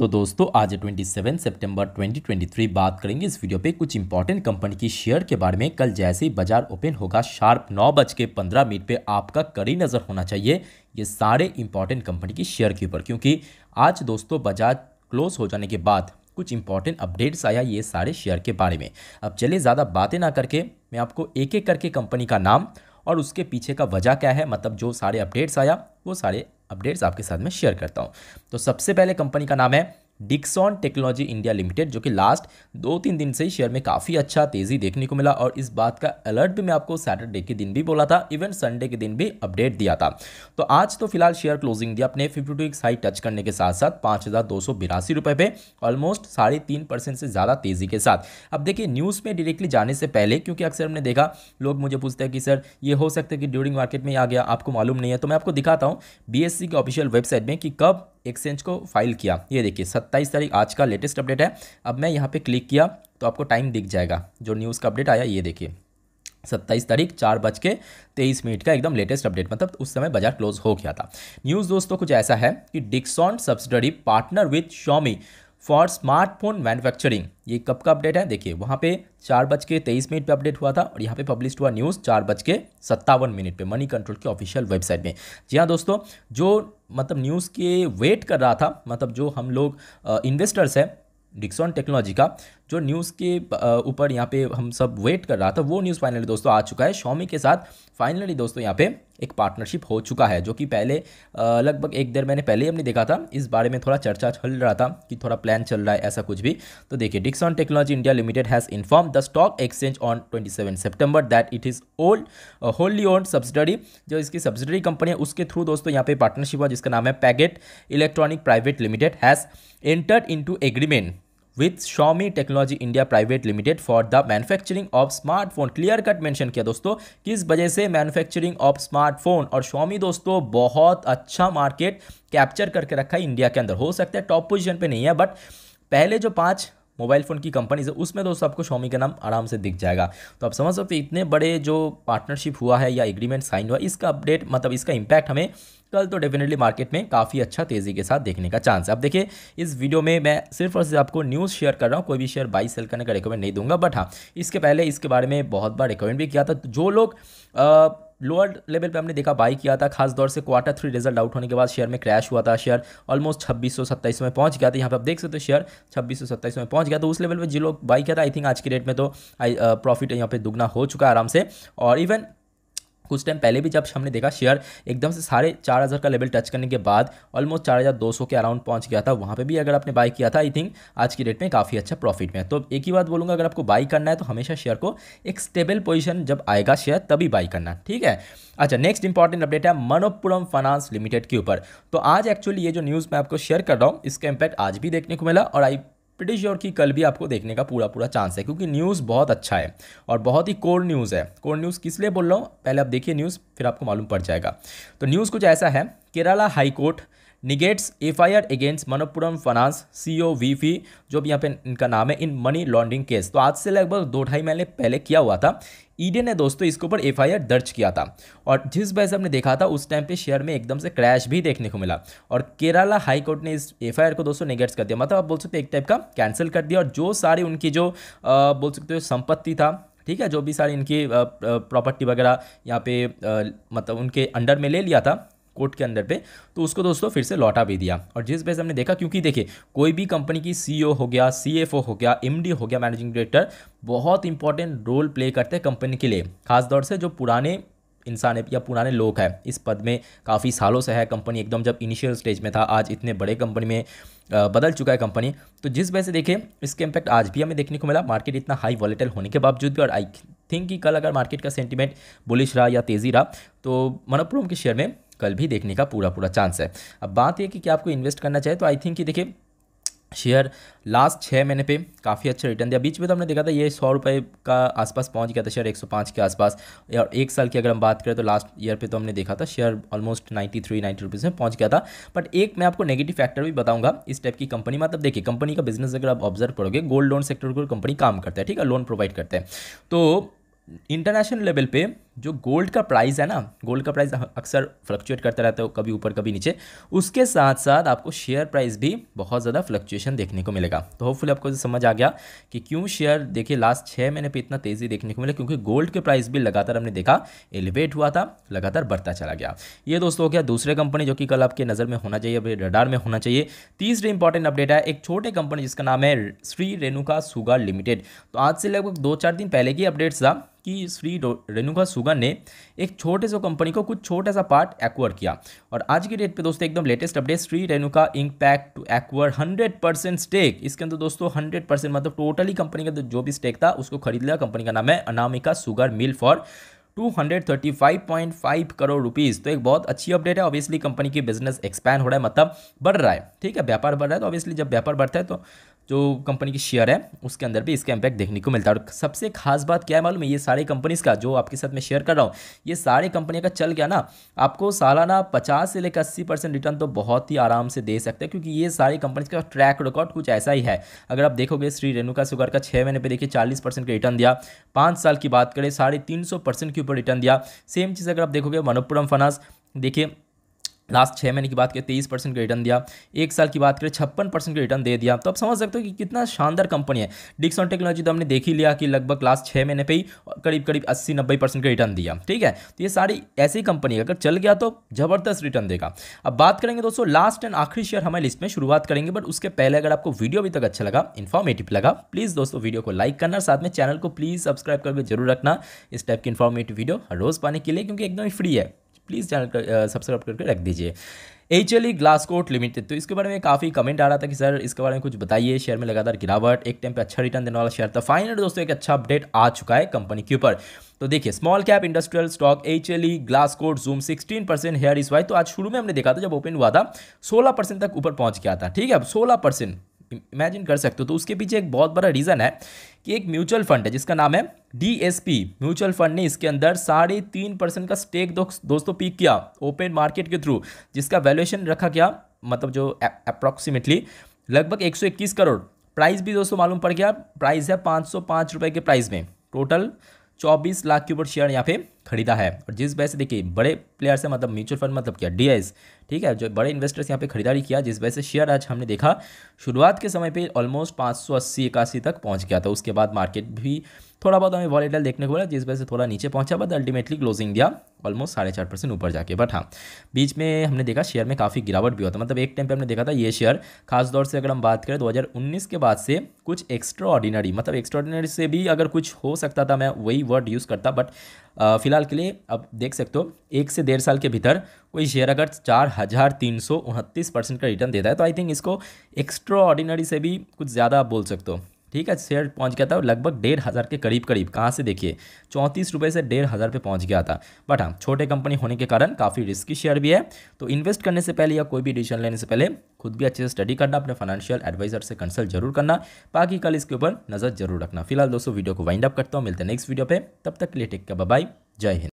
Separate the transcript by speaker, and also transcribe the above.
Speaker 1: तो दोस्तों आज 27 सितंबर 2023 बात करेंगे इस वीडियो पे कुछ इंपॉर्टेंट कंपनी की शेयर के बारे में कल जैसे ही बाजार ओपन होगा शार्प नौ बज के पंद्रह मिनट पर आपका कड़ी नज़र होना चाहिए ये सारे इंपॉर्टेंट कंपनी की शेयर के ऊपर क्योंकि आज दोस्तों बाजार क्लोज हो जाने के बाद कुछ इंपॉर्टेंट अपडेट्स आया ये सारे शेयर के बारे में अब चलिए ज़्यादा बातें ना करके मैं आपको एक एक करके कंपनी का नाम और उसके पीछे का वजह क्या है मतलब जो सारे अपडेट्स आया वो सारे अपडेट्स आपके साथ में शेयर करता हूँ तो सबसे पहले कंपनी का नाम है डिक्सॉन टेक्नोलॉजी इंडिया लिमिटेड जो कि लास्ट दो तीन दिन से ही शेयर में काफ़ी अच्छा तेज़ी देखने को मिला और इस बात का अलर्ट भी मैं आपको सैटरडे के दिन भी बोला था इवन संडे के दिन भी अपडेट दिया था तो आज तो फिलहाल शेयर क्लोजिंग दिया अपने फिफ्टी टू हाई टच करने के साथ साथ पाँच हज़ार दो सौ बिरासी रुपये पे ऑलमोस्ट साढ़े तीन परसेंट से ज़्यादा तेज़ी के साथ अब देखिए न्यूज़ में डायरेक्टली जाने से पहले क्योंकि अक्सर हमने देखा लोग मुझे पूछते हैं कि सर ये हो सकता है कि ड्यूरिंग मार्केट में आ गया आपको मालूम नहीं है तो मैं आपको दिखाता हूँ बी के ऑफिशियल वेबसाइट में कि कब एक्सचेंज को फाइल किया ये देखिए सत्ताईस तारीख आज का लेटेस्ट अपडेट है अब मैं यहाँ पे क्लिक किया तो आपको टाइम दिख जाएगा जो न्यूज़ का अपडेट आया ये देखिए सत्ताईस तारीख चार बज के तेईस मिनट का एकदम लेटेस्ट अपडेट मतलब उस समय बाजार क्लोज हो गया था न्यूज़ दोस्तों कुछ ऐसा है कि Dixon subsidiary partner with Xiaomi for smartphone manufacturing ये कब का अपडेट है देखिए वहाँ पे चार बज के तेईस मिनट पर अपडेट हुआ था और यहाँ पे पब्लिश हुआ न्यूज़ चार बज के सत्तावन मिनट पे मनी कंट्रोल के ऑफिशियल वेबसाइट में जी हाँ दोस्तों जो मतलब न्यूज़ के वेट कर रहा था मतलब जो हम लोग इन्वेस्टर्स हैं डिक्सॉन टेक्नोलॉजी का जो न्यूज़ के ऊपर यहाँ पे हम सब वेट कर रहा था वो न्यूज़ फाइनली दोस्तों आ चुका है शॉमी के साथ फाइनली दोस्तों यहाँ पे एक पार्टनरशिप हो चुका है जो कि पहले लगभग एक देर महीने पहले ही हमने देखा था इस बारे में थोड़ा चर्चा चल रहा था कि थोड़ा प्लान चल रहा है ऐसा कुछ भी तो देखिए Dixon technology India limited has inform the stock exchange on twenty seven September that it is old wholly owned subsidiary जो इसकी सब्सिडरी कंपनी है उसके थ्रू दोस्तों यहाँ पे पार्टनरशिप हुआ जिसका नाम है Padget electronic private limited has entered to agreement with Xiaomi technology India private limited for the manufacturing of smartphone clear cut mention किया दोस्तों किस वजह से मैन्युफैक्चरिंग ऑफ स्मार्टफोन और शॉमी दोस्तों बहुत अच्छा मार्केट कैप्चर करके रखा है इंडिया के अंदर हो सकता है टॉप पोजीशन पर नहीं है बट पहले जो पाँच मोबाइल फ़ोन की कंपनीज है उसमें दोस्तों आपको शॉमी का नाम आराम से दिख जाएगा तो आप समझ सकते इतने बड़े जो पार्टनरशिप हुआ है या एग्रीमेंट साइन हुआ इसका अपडेट मतलब इसका इम्पैक्ट हमें कल तो डेफिनेटली मार्केट में काफ़ी अच्छा तेज़ी के साथ देखने का चांस है अब देखिए इस वीडियो में मैं सिर्फ और सिर्फ आपको न्यूज़ शेयर कर रहा हूँ कोई भी शेयर बाई सेल करने का रिकमेंड नहीं दूंगा बट हाँ इसके पहले इसके बारे में बहुत बार रिकमेंड भी किया था जो लोग लोअर लेवल पे हमने देखा बाई किया था खास दौर से क्वार्टर थ्री रिजल्ट आउट होने के बाद शेयर में क्रैश हुआ था शेयर ऑलमोस्ट छब्बीस सौ सत्ताईस में पहुंच गया था यहाँ पे आप देख सकते हो शेयर छब्बीस सौ सत्ताईस में पहुंच गया तो उस लेवल पे जो लोग बाई किया था आई थिंक आज के डेट में तो आई प्रॉफिट uh, यहाँ पे दुगना हो चुका है आराम से और इवन कुछ टाइम पहले भी जब हमने देखा शेयर एकदम से साढ़े चार हज़ार का लेवल टच करने के बाद ऑलमोस्ट चार हज़ार दो सौ के अराउंड पहुंच गया था वहाँ पे भी अगर आपने बाई किया था आई थिंक आज की डेट में काफ़ी अच्छा प्रॉफिट में तो एक ही बात बोलूँगा अगर आपको बाई करना है तो हमेशा शेयर को एक स्टेबल पोजिशन जब आएगा शेयर तभी बाई करना ठीक है अच्छा नेक्स्ट इंपॉर्टेंट अपडेट है मनोपुरम फाइनेंस लिमिटेड के ऊपर तो आज एक्चुअली ये जो न्यूज़ मैं आपको शेयर कर रहा हूँ इसका इम्पैक्ट आज भी देखने को मिला और आई प्रिटिश योर कि कल भी आपको देखने का पूरा पूरा चांस है क्योंकि न्यूज़ बहुत अच्छा है और बहुत ही कोर न्यूज़ है कोर न्यूज़ किस लिए बोल रहा हूँ पहले आप देखिए न्यूज़ फिर आपको मालूम पड़ जाएगा तो न्यूज़ कुछ ऐसा है Kerala high court negates F I R against C O V फी जो भी यहाँ पे इनका नाम है इन मनी लॉन्ड्रिंग केस तो आज से लगभग दो ढाई महीने पहले किया हुआ था ईडी ने दोस्तों इसके ऊपर एफ आई आर दर्ज किया था और जिस वजह से हमने देखा था उस टाइम पे शेयर में एकदम से क्रैश भी देखने को मिला और केरला हाईकोर्ट ने इस एफ आई आर को दोस्तों निगेट्स कर दिया मतलब आप बोल सकते एक टाइप का कैंसिल कर दिया और जो सारी उनकी जो आ, बोल सकते हो संपत्ति था ठीक है जो भी सारी इनकी प्रॉपर्टी वगैरह यहाँ पे आ, मतलब उनके अंडर में ले लिया था कोर्ट के अंदर पे तो उसको दोस्तों फिर से लौटा भी दिया और जिस वजह से हमने देखा क्योंकि देखिए कोई भी कंपनी की सीईओ e हो गया सीएफओ हो गया एमडी हो गया मैनेजिंग डायरेक्टर बहुत इंपॉर्टेंट रोल प्ले करते हैं कंपनी के लिए खासतौर से जो पुराने इंसान है या पुराने लोग हैं इस पद में काफ़ी सालों से है कंपनी एकदम जब इनिशियल स्टेज में था आज इतने बड़े कंपनी में बदल चुका है कंपनी तो जिस वजह से देखें इसके इम्पैक्ट आज भी हमें देखने को मिला मार्केट इतना हाई वॉलेटल होने के बावजूद भी और आई थिंक कि कल अगर मार्केट का सेंटिमेंट बुलिश रहा या तेज़ी रहा तो मनोप्रोम के शेयर में कल भी देखने का पूरा पूरा चांस है अब बात यह कि क्या आपको इन्वेस्ट करना चाहिए तो आई थिंक कि देखिए शेयर लास्ट छः महीने पे काफ़ी अच्छा रिटर्न दिया बीच में तो हमने देखा था ये सौ रुपये का आसपास पहुंच गया था शेयर 105 के आसपास और एक साल की अगर हम बात करें तो लास्ट ईयर पे तो हमने देखा था share almost 93 three ninety rupees में पहुंच गया था बट एक मैं आपको नेगेटिव फैक्टर भी बताऊंगा इस टाइप की कंपनी मतलब देखिए कंपनी का बिजनेस अगर आप ऑब्जर्व करोगे गोल्ड लोन सेक्टर को कंपनी काम करता है ठीक है लोन प्रोवाइड करते हैं तो इंटरनेशनल लेवल पर जो गोल्ड का प्राइस है ना गोल्ड का प्राइस अक्सर फ्लक्चुएट करता रहता है कभी ऊपर कभी नीचे उसके साथ साथ आपको शेयर प्राइस भी बहुत ज़्यादा फ्लक्चुएशन देखने को मिलेगा तो होपफुली आपको समझ आ गया कि क्यों शेयर देखिए लास्ट छः महीने पे इतना तेज़ी देखने को मिला क्योंकि गोल्ड के प्राइस भी लगातार हमने देखा एलिवेट हुआ था लगातार बढ़ता चला गया ये दोस्तों क्या दूसरे कंपनी जो कि कल आपके नज़र में होना चाहिए अपने रडार में होना चाहिए तीसरी इंपॉर्टेंट अपडेट है एक छोटे कंपनी जिसका नाम है श्री रेणुका सुगर लिमिटेड तो आज से लगभग दो चार दिन पहले की अपडेट्स था कि श्री रेणुका सुगन ने एक छोटे से कंपनी को कुछ छोटा सा पार्ट एक्वर किया और आज की डेट पे दोस्तों एकदम latest update Shri Renuka ink pact to acquire hundred percent stake इसके अंदर दोस्तों हंड्रेड परसेंट मतलब टोटली कंपनी का जो भी स्टेक था उसको खरीद लिया कंपनी का नाम है Anamika sugar mill for 235.5 crore rupees तो एक बहुत अच्छी अपडेट है ऑब्वियसली कंपनी की बिजनेस एक्सपैंड हो रहा है मतलब बढ़ रहा है ठीक है व्यापार बढ़ रहा है तो ऑब्वियसली जब व्यापार बढ़ता है तो जो कंपनी की शेयर है उसके अंदर भी इसका इम्पैक्ट देखने को मिलता है और सबसे खास बात क्या है मालूम है ये सारे कंपनीज़ का जो आपके साथ मैं शेयर कर रहा हूँ ये सारे कंपनियाँ का चल गया ना आपको सालाना पचास से लेकर अस्सी परसेंट रिटर्न तो बहुत ही आराम से दे सकते हैं क्योंकि ये सारी कंपनीज का ट्रैक रिकॉर्ड कुछ ऐसा ही है अगर आप देखोगे श्री रेणुका सुगर का छः महीने पर देखिए चालीस परसेंट का रिटर्न दिया पाँच साल की बात करें साढ़े तीन सौ परसेंट के ऊपर रिटर्न दिया सेम चीज़ अगर आप देखोगे मनोपुरम फनास देखिए लास्ट छः महीने की बात करें तेईस परसेंट का रिटर्न दिया एक साल की बात करें छप्पन परसेंट का रिटर्न दे दिया तो आप समझ सकते हो कि कितना शानदार कंपनी है डिक्सॉन टेक्नोलॉजी तो हमने देख ही लिया कि लगभग लास्ट छः महीने पे ही करीब करीब अस्सी नब्बे परसेंट का रिटर्न दिया ठीक है तो ये सारी ऐसी कंपनी है अगर चल गया तो ज़बरदस्त रिटर्न देगा अब बात करेंगे दोस्तों लास्ट एंड आखिरी शेयर हमारे लिस्ट में शुरुआत करेंगे बट उसके पहले अगर आपको वीडियो अभी तक अच्छा लगा इन्फॉर्मेटिव लगा प्लीज़ दोस्तों वीडियो को लाइक करना साथ में चैनल को प्लीज़ सब्सक्राइब करके जरूर रखना इस टाइप की इन्फॉर्मेटिव वीडियो हर रोज़ पाने के लिए क्योंकि एकदम फ्री है प्लीज़ चैनल सब्सक्राइब करके रख दीजिए एच एल ग्लासकोट लिमिटेड तो इसके बारे में काफ़ी कमेंट आ रहा था कि सर इसके बारे में कुछ बताइए शेयर में लगातार गिरावट एक टाइम पे अच्छा रिटर्न देने वाला शेयर था फाइनल दोस्तों एक अच्छा अपडेट आ चुका है कंपनी के ऊपर तो देखिए small cap industrial stock H L E Glascoat zoom sixteen percent here is why तो आज शुरू में हमने देखा था जब ओपन हुआ था सोलह परसेंट तक ऊपर पहुंच गया था ठीक है अब सोलह परसेंट इमेजिन कर सकते हो तो उसके पीछे एक बहुत बड़ा रीज़न है कि एक म्यूचुअल फंड है जिसका नाम है डी म्यूचुअल फंड ने इसके अंदर साढ़े तीन परसेंट का स्टेक दो, दोस्तों पीक किया ओपन मार्केट के थ्रू जिसका वैल्यूएशन रखा गया मतलब जो अप्रॉक्सीमेटली लगभग एक करोड़ प्राइस भी दोस्तों मालूम पड़ गया प्राइस है पाँच सौ के प्राइस में टोटल चौबीस लाख के ऊपर शेयर यहाँ पे खरीदा है और जिस वजह से देखिए बड़े प्लेयर से मतलब म्यूचुअल फंड मतलब क्या डी ठीक है जो बड़े इन्वेस्टर्स यहाँ पे खरीदारी किया जिस वजह से शेयर आज हमने देखा शुरुआत के समय पे ऑलमोस्ट पाँच सौ अस्सी इक्यासी तक पहुँच गया था उसके बाद मार्केट भी थोड़ा बहुत हमें वॉलेटल देखने को मिला जिस वजह से थोड़ा नीचे पहुंचा बट अल्टीमेटली क्लोजिंग दिया ऑलमोस्ट साढ़े चार परसेंट ऊपर जाके बट हाँ बीच में हमने देखा शेयर में काफ़ी गिरावट भी होता मतलब एक टाइम पे हमने देखा था ये शेयर खास तौर से अगर हम बात करें 2019 के बाद से कुछ एक्स्ट्रा ऑर्डिनरी मतलब एक्स्ट्रा ऑर्डिनरी से भी अगर कुछ हो सकता था मैं वही वर्ड यूज़ करता बट फ़िलहाल के लिए अब देख सकते हो एक से डेढ़ साल के भीतर कोई शेयर अगर चार हज़ार तीन सौ उनतीस परसेंट का रिटर्न देता है तो आई थिंक इसको एक्स्ट्रा ऑर्डिनरी से भी कुछ ज़्यादा आप बोल सकते हो ठीक है शेयर पहुंच गया था लगभग डेढ़ हज़ार के करीब करीब कहाँ से देखिए चौंतीस रुपये से डेढ़ हज़ार पे पहुँच गया था बट हाँ छोटे कंपनी होने के कारण काफ़ी रिस्की शेयर भी है तो इन्वेस्ट करने से पहले या कोई भी डिसीजन लेने से पहले खुद भी अच्छे से स्टडी करना अपने फाइनेंशियल एडवाइजर से कंसल्ट जरूर करना बाकी कल इसके ऊपर नज़र जरूर रखना फिलहाल दोस्तों वीडियो को वाइंड अप करता हूँ मिलते हैं नेक्स्ट वीडियो पर तब तक के लिए टेक का बाय जय हिंद